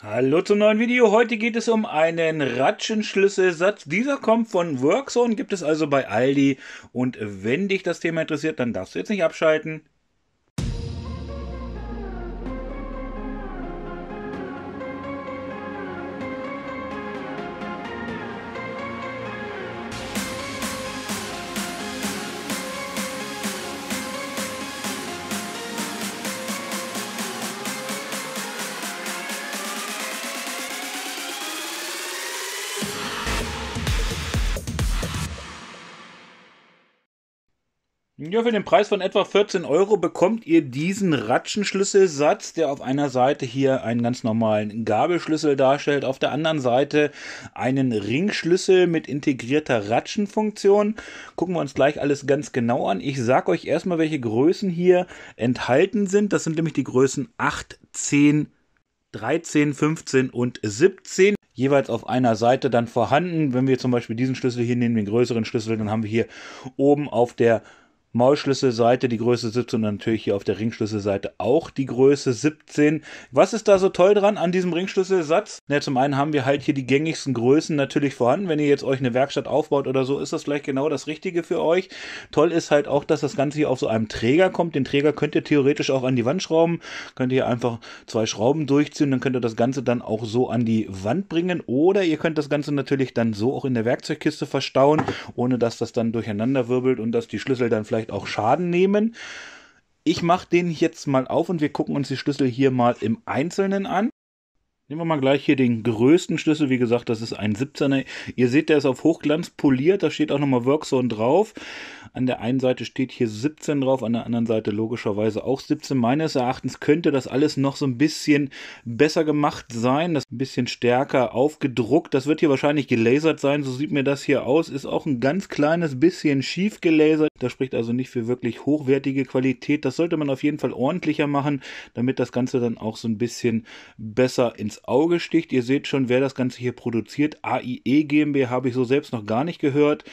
Hallo zum neuen Video. Heute geht es um einen Ratschenschlüsselsatz. Dieser kommt von Workzone, gibt es also bei Aldi. Und wenn dich das Thema interessiert, dann darfst du jetzt nicht abschalten. Ja, für den Preis von etwa 14 Euro bekommt ihr diesen Ratschenschlüsselsatz, der auf einer Seite hier einen ganz normalen Gabelschlüssel darstellt, auf der anderen Seite einen Ringschlüssel mit integrierter Ratschenfunktion. Gucken wir uns gleich alles ganz genau an. Ich sage euch erstmal, welche Größen hier enthalten sind. Das sind nämlich die Größen 8, 10, 13, 15 und 17 jeweils auf einer Seite dann vorhanden. Wenn wir zum Beispiel diesen Schlüssel hier nehmen, den größeren Schlüssel, dann haben wir hier oben auf der Maulschlüsselseite die Größe 17 und natürlich hier auf der Ringschlüsselseite auch die Größe 17. Was ist da so toll dran an diesem Ringschlüsselsatz? Na, zum einen haben wir halt hier die gängigsten Größen natürlich vorhanden. Wenn ihr jetzt euch eine Werkstatt aufbaut oder so, ist das vielleicht genau das Richtige für euch. Toll ist halt auch, dass das Ganze hier auf so einem Träger kommt. Den Träger könnt ihr theoretisch auch an die Wand schrauben. Könnt ihr einfach zwei Schrauben durchziehen, dann könnt ihr das Ganze dann auch so an die Wand bringen. Oder ihr könnt das Ganze natürlich dann so auch in der Werkzeugkiste verstauen, ohne dass das dann durcheinander wirbelt und dass die Schlüssel dann vielleicht vielleicht auch Schaden nehmen. Ich mache den jetzt mal auf und wir gucken uns die Schlüssel hier mal im Einzelnen an. Nehmen wir mal gleich hier den größten Schlüssel. Wie gesagt, das ist ein 17er. Ihr seht, der ist auf Hochglanz poliert. Da steht auch nochmal Workzone drauf. An der einen Seite steht hier 17 drauf, an der anderen Seite logischerweise auch 17. Meines Erachtens könnte das alles noch so ein bisschen besser gemacht sein. Das ein bisschen stärker aufgedruckt. Das wird hier wahrscheinlich gelasert sein. So sieht mir das hier aus. Ist auch ein ganz kleines bisschen schief gelasert. Das spricht also nicht für wirklich hochwertige Qualität. Das sollte man auf jeden Fall ordentlicher machen, damit das Ganze dann auch so ein bisschen besser ins Auge sticht. Ihr seht schon, wer das Ganze hier produziert. AIE GmbH habe ich so selbst noch gar nicht gehört.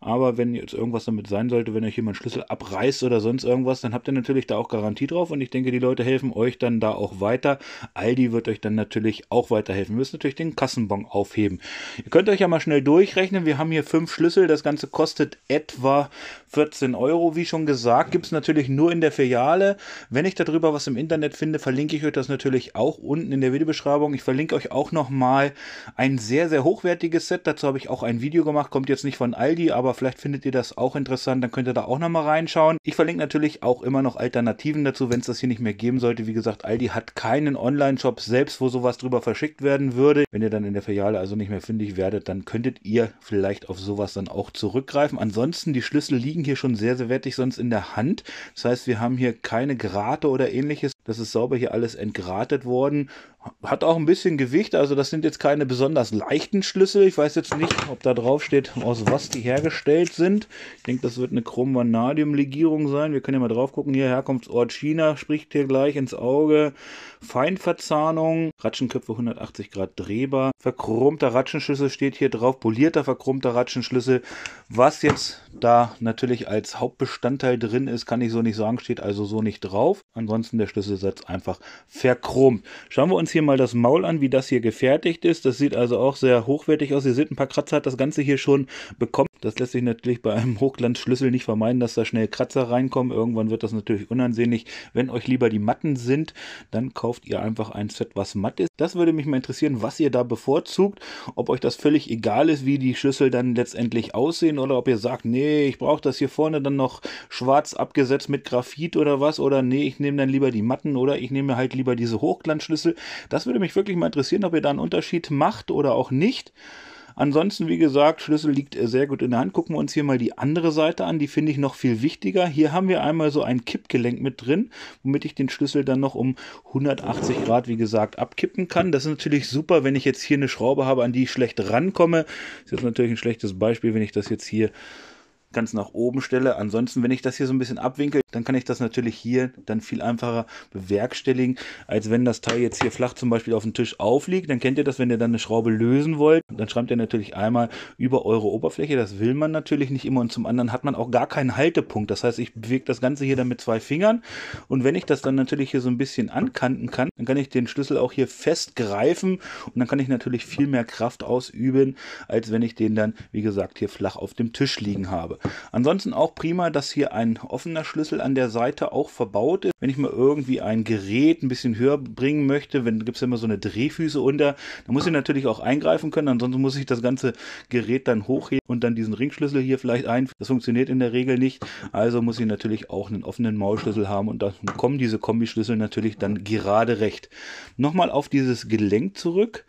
Aber wenn jetzt irgendwas damit sein sollte, wenn euch jemand Schlüssel abreißt oder sonst irgendwas, dann habt ihr natürlich da auch Garantie drauf. Und ich denke, die Leute helfen euch dann da auch weiter. Aldi wird euch dann natürlich auch weiterhelfen. Ihr müsst natürlich den Kassenbon aufheben. Ihr könnt euch ja mal schnell durchrechnen. Wir haben hier fünf Schlüssel. Das Ganze kostet etwa 14 Euro. Wie schon gesagt, gibt es natürlich nur in der Filiale. Wenn ich darüber was im Internet finde, verlinke ich euch das natürlich auch unten in der Videobeschreibung. Augen. Ich verlinke euch auch nochmal ein sehr, sehr hochwertiges Set. Dazu habe ich auch ein Video gemacht. Kommt jetzt nicht von Aldi, aber vielleicht findet ihr das auch interessant. Dann könnt ihr da auch nochmal reinschauen. Ich verlinke natürlich auch immer noch Alternativen dazu, wenn es das hier nicht mehr geben sollte. Wie gesagt, Aldi hat keinen Online-Shop selbst, wo sowas drüber verschickt werden würde. Wenn ihr dann in der Filiale also nicht mehr fündig werdet, dann könntet ihr vielleicht auf sowas dann auch zurückgreifen. Ansonsten, die Schlüssel liegen hier schon sehr, sehr wertig sonst in der Hand. Das heißt, wir haben hier keine Gerate oder ähnliches das ist sauber hier alles entgratet worden. Hat auch ein bisschen Gewicht, also das sind jetzt keine besonders leichten Schlüssel. Ich weiß jetzt nicht, ob da drauf steht, aus was die hergestellt sind. Ich denke, das wird eine Chrom-Vanadium-Legierung sein. Wir können ja mal drauf gucken. Hier Herkunftsort China spricht hier gleich ins Auge. Feinverzahnung, Ratschenköpfe 180 Grad drehbar. Verchromter Ratschenschlüssel steht hier drauf. Polierter verchromter Ratschenschlüssel. Was jetzt da natürlich als Hauptbestandteil drin ist, kann ich so nicht sagen, steht also so nicht drauf. Ansonsten der Schlüssel Käsesatz einfach verkrummt. Schauen wir uns hier mal das Maul an, wie das hier gefertigt ist. Das sieht also auch sehr hochwertig aus. Ihr seht, ein paar Kratzer hat das Ganze hier schon bekommen. Das lässt sich natürlich bei einem Hochglanzschlüssel nicht vermeiden, dass da schnell Kratzer reinkommen. Irgendwann wird das natürlich unansehnlich. Wenn euch lieber die matten sind, dann kauft ihr einfach ein Set, was matt ist. Das würde mich mal interessieren, was ihr da bevorzugt. Ob euch das völlig egal ist, wie die Schlüssel dann letztendlich aussehen oder ob ihr sagt, nee, ich brauche das hier vorne dann noch schwarz abgesetzt mit Graphit oder was. Oder nee, ich nehme dann lieber die matten oder ich nehme halt lieber diese Hochglanzschlüssel. Das würde mich wirklich mal interessieren, ob ihr da einen Unterschied macht oder auch nicht. Ansonsten, wie gesagt, Schlüssel liegt äh, sehr gut in der Hand. Gucken wir uns hier mal die andere Seite an. Die finde ich noch viel wichtiger. Hier haben wir einmal so ein Kippgelenk mit drin, womit ich den Schlüssel dann noch um 180 Grad, wie gesagt, abkippen kann. Das ist natürlich super, wenn ich jetzt hier eine Schraube habe, an die ich schlecht rankomme. Das ist jetzt natürlich ein schlechtes Beispiel, wenn ich das jetzt hier ganz nach oben stelle. Ansonsten, wenn ich das hier so ein bisschen abwinkel, dann kann ich das natürlich hier dann viel einfacher bewerkstelligen, als wenn das Teil jetzt hier flach zum Beispiel auf dem Tisch aufliegt. Dann kennt ihr das, wenn ihr dann eine Schraube lösen wollt, dann schreibt ihr natürlich einmal über eure Oberfläche. Das will man natürlich nicht immer. Und zum anderen hat man auch gar keinen Haltepunkt. Das heißt, ich bewege das Ganze hier dann mit zwei Fingern. Und wenn ich das dann natürlich hier so ein bisschen ankanten kann, dann kann ich den Schlüssel auch hier festgreifen Und dann kann ich natürlich viel mehr Kraft ausüben, als wenn ich den dann, wie gesagt, hier flach auf dem Tisch liegen habe. Ansonsten auch prima, dass hier ein offener Schlüssel an der Seite auch verbaut ist. Wenn ich mal irgendwie ein Gerät ein bisschen höher bringen möchte, wenn gibt es ja immer so eine Drehfüße unter, dann muss ich natürlich auch eingreifen können. Ansonsten muss ich das ganze Gerät dann hochheben und dann diesen Ringschlüssel hier vielleicht ein. Das funktioniert in der Regel nicht. Also muss ich natürlich auch einen offenen Maulschlüssel haben und dann kommen diese Kombischlüssel natürlich dann gerade recht. Nochmal auf dieses Gelenk zurück.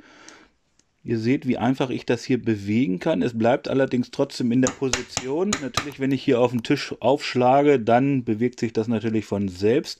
Ihr seht, wie einfach ich das hier bewegen kann. Es bleibt allerdings trotzdem in der Position. Natürlich, wenn ich hier auf den Tisch aufschlage, dann bewegt sich das natürlich von selbst.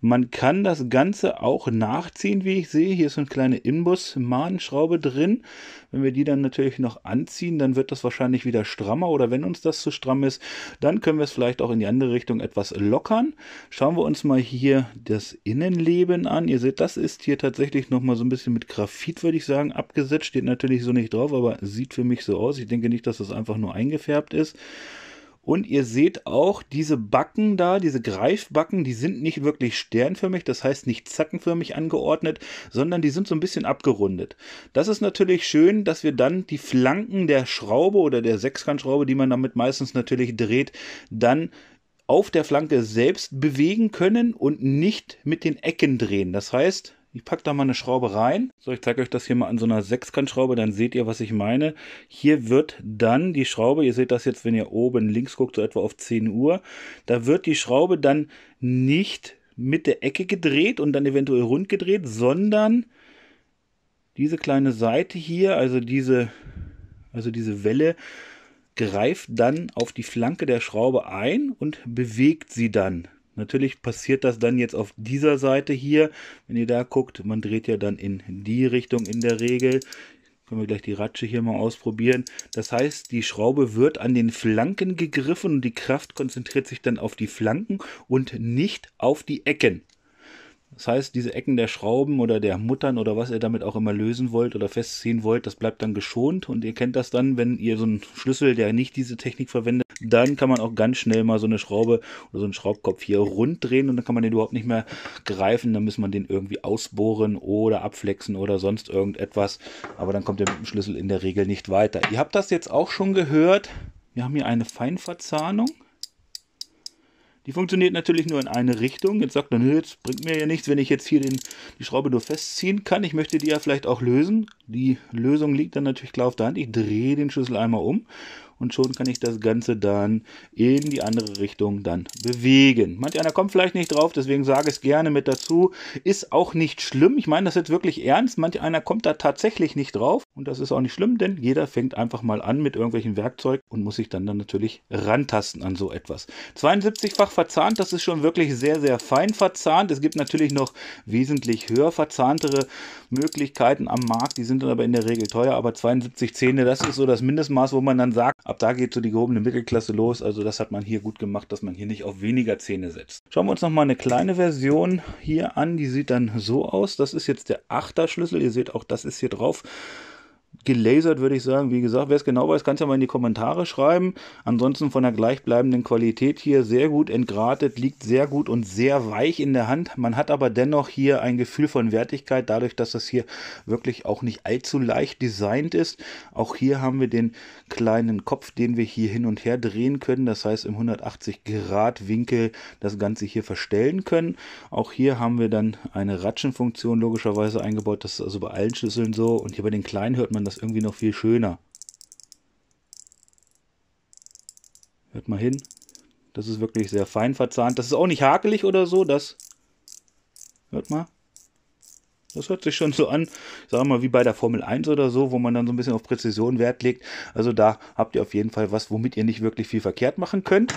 Man kann das Ganze auch nachziehen, wie ich sehe. Hier ist eine kleine Inbus-Mahnschraube drin. Wenn wir die dann natürlich noch anziehen, dann wird das wahrscheinlich wieder strammer. Oder wenn uns das zu stramm ist, dann können wir es vielleicht auch in die andere Richtung etwas lockern. Schauen wir uns mal hier das Innenleben an. Ihr seht, das ist hier tatsächlich nochmal so ein bisschen mit Graphit, würde ich sagen, abgesetzt. Steht steht natürlich so nicht drauf, aber sieht für mich so aus. Ich denke nicht, dass das einfach nur eingefärbt ist. Und ihr seht auch diese Backen da, diese Greifbacken, die sind nicht wirklich sternförmig, das heißt nicht zackenförmig angeordnet, sondern die sind so ein bisschen abgerundet. Das ist natürlich schön, dass wir dann die Flanken der Schraube oder der Sechskantschraube, die man damit meistens natürlich dreht, dann auf der Flanke selbst bewegen können und nicht mit den Ecken drehen. Das heißt, ich packe da mal eine Schraube rein. So, ich zeige euch das hier mal an so einer Sechskantschraube, dann seht ihr, was ich meine. Hier wird dann die Schraube, ihr seht das jetzt, wenn ihr oben links guckt, so etwa auf 10 Uhr, da wird die Schraube dann nicht mit der Ecke gedreht und dann eventuell rund gedreht, sondern diese kleine Seite hier, also diese, also diese Welle, greift dann auf die Flanke der Schraube ein und bewegt sie dann. Natürlich passiert das dann jetzt auf dieser Seite hier. Wenn ihr da guckt, man dreht ja dann in die Richtung in der Regel. Können wir gleich die Ratsche hier mal ausprobieren. Das heißt, die Schraube wird an den Flanken gegriffen und die Kraft konzentriert sich dann auf die Flanken und nicht auf die Ecken. Das heißt, diese Ecken der Schrauben oder der Muttern oder was ihr damit auch immer lösen wollt oder festziehen wollt, das bleibt dann geschont und ihr kennt das dann, wenn ihr so einen Schlüssel, der nicht diese Technik verwendet, dann kann man auch ganz schnell mal so eine Schraube oder so einen Schraubkopf hier rund drehen und dann kann man den überhaupt nicht mehr greifen, dann muss man den irgendwie ausbohren oder abflexen oder sonst irgendetwas, aber dann kommt ihr mit dem Schlüssel in der Regel nicht weiter. Ihr habt das jetzt auch schon gehört, wir haben hier eine Feinverzahnung die funktioniert natürlich nur in eine Richtung. Jetzt sagt man, jetzt bringt mir ja nichts, wenn ich jetzt hier den, die Schraube nur festziehen kann. Ich möchte die ja vielleicht auch lösen. Die Lösung liegt dann natürlich klar auf der Hand. Ich drehe den Schlüssel einmal um und schon kann ich das Ganze dann in die andere Richtung dann bewegen. Manch einer kommt vielleicht nicht drauf, deswegen sage ich es gerne mit dazu. Ist auch nicht schlimm. Ich meine das jetzt wirklich ernst. Manch einer kommt da tatsächlich nicht drauf. Und das ist auch nicht schlimm, denn jeder fängt einfach mal an mit irgendwelchen Werkzeug und muss sich dann, dann natürlich rantasten an so etwas. 72-fach verzahnt, das ist schon wirklich sehr, sehr fein verzahnt. Es gibt natürlich noch wesentlich höher verzahntere Möglichkeiten am Markt, die sind dann aber in der Regel teuer. Aber 72 Zähne, das ist so das Mindestmaß, wo man dann sagt, ab da geht so die gehobene Mittelklasse los. Also das hat man hier gut gemacht, dass man hier nicht auf weniger Zähne setzt. Schauen wir uns nochmal eine kleine Version hier an. Die sieht dann so aus. Das ist jetzt der 8er Schlüssel. Ihr seht auch, das ist hier drauf gelasert, würde ich sagen. Wie gesagt, wer es genau weiß, kann es ja mal in die Kommentare schreiben. Ansonsten von der gleichbleibenden Qualität hier sehr gut entgratet, liegt sehr gut und sehr weich in der Hand. Man hat aber dennoch hier ein Gefühl von Wertigkeit, dadurch, dass das hier wirklich auch nicht allzu leicht designt ist. Auch hier haben wir den kleinen Kopf, den wir hier hin und her drehen können. Das heißt, im 180 Grad Winkel das Ganze hier verstellen können. Auch hier haben wir dann eine Ratschenfunktion logischerweise eingebaut. Das ist also bei allen Schlüsseln so. Und hier bei den kleinen hört man das das irgendwie noch viel schöner. Hört mal hin. Das ist wirklich sehr fein verzahnt. Das ist auch nicht hakelig oder so. Das. Hört mal. Das hört sich schon so an, sagen wir mal, wie bei der Formel 1 oder so, wo man dann so ein bisschen auf Präzision Wert legt. Also da habt ihr auf jeden Fall was, womit ihr nicht wirklich viel verkehrt machen könnt.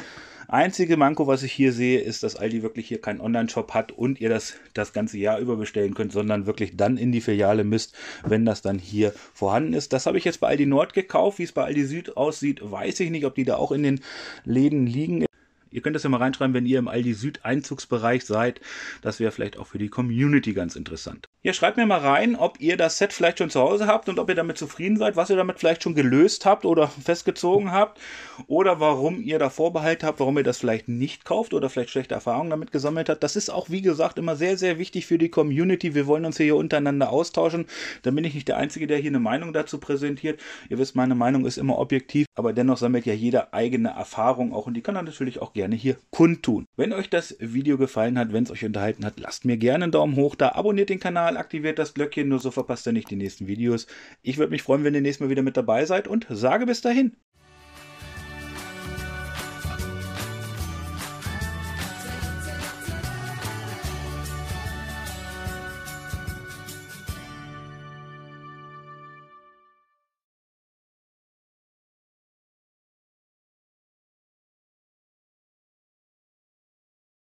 Einzige Manko, was ich hier sehe, ist, dass Aldi wirklich hier keinen Online-Shop hat und ihr das das ganze Jahr über bestellen könnt, sondern wirklich dann in die Filiale müsst, wenn das dann hier vorhanden ist. Das habe ich jetzt bei Aldi Nord gekauft. Wie es bei Aldi Süd aussieht, weiß ich nicht, ob die da auch in den Läden liegen Ihr könnt das ja mal reinschreiben, wenn ihr im Aldi Süd Einzugsbereich seid. Das wäre vielleicht auch für die Community ganz interessant. Ja, schreibt mir mal rein, ob ihr das Set vielleicht schon zu Hause habt und ob ihr damit zufrieden seid, was ihr damit vielleicht schon gelöst habt oder festgezogen habt oder warum ihr da Vorbehalt habt, warum ihr das vielleicht nicht kauft oder vielleicht schlechte Erfahrungen damit gesammelt habt. Das ist auch, wie gesagt, immer sehr, sehr wichtig für die Community. Wir wollen uns hier untereinander austauschen. Dann bin ich nicht der Einzige, der hier eine Meinung dazu präsentiert. Ihr wisst, meine Meinung ist immer objektiv, aber dennoch sammelt ja jeder eigene Erfahrung auch und die kann dann natürlich auch gerne hier kundtun. Wenn euch das Video gefallen hat, wenn es euch unterhalten hat, lasst mir gerne einen Daumen hoch da, abonniert den Kanal, aktiviert das Glöckchen, nur so verpasst ihr nicht die nächsten Videos. Ich würde mich freuen, wenn ihr nächstes Mal wieder mit dabei seid und sage bis dahin,